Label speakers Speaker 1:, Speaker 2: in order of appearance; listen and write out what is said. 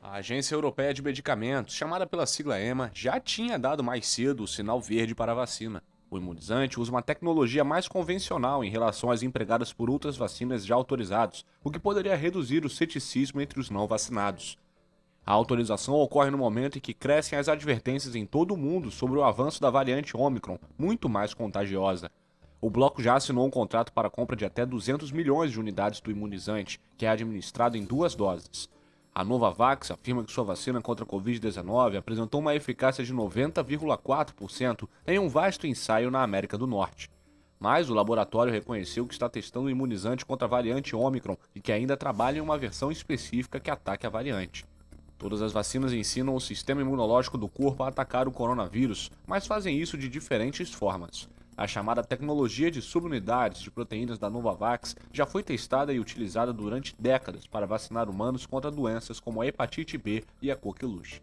Speaker 1: A Agência Europeia de Medicamentos, chamada pela sigla EMA, já tinha dado mais cedo o sinal verde para a vacina. O imunizante usa uma tecnologia mais convencional em relação às empregadas por outras vacinas já autorizadas, o que poderia reduzir o ceticismo entre os não vacinados. A autorização ocorre no momento em que crescem as advertências em todo o mundo sobre o avanço da variante Omicron, muito mais contagiosa. O bloco já assinou um contrato para a compra de até 200 milhões de unidades do imunizante, que é administrado em duas doses. A Novavax afirma que sua vacina contra a Covid-19 apresentou uma eficácia de 90,4% em um vasto ensaio na América do Norte. Mas o laboratório reconheceu que está testando um imunizante contra a variante Omicron e que ainda trabalha em uma versão específica que ataque a variante. Todas as vacinas ensinam o sistema imunológico do corpo a atacar o coronavírus, mas fazem isso de diferentes formas. A chamada tecnologia de subunidades de proteínas da Novavax já foi testada e utilizada durante décadas para vacinar humanos contra doenças como a hepatite B e a coqueluche.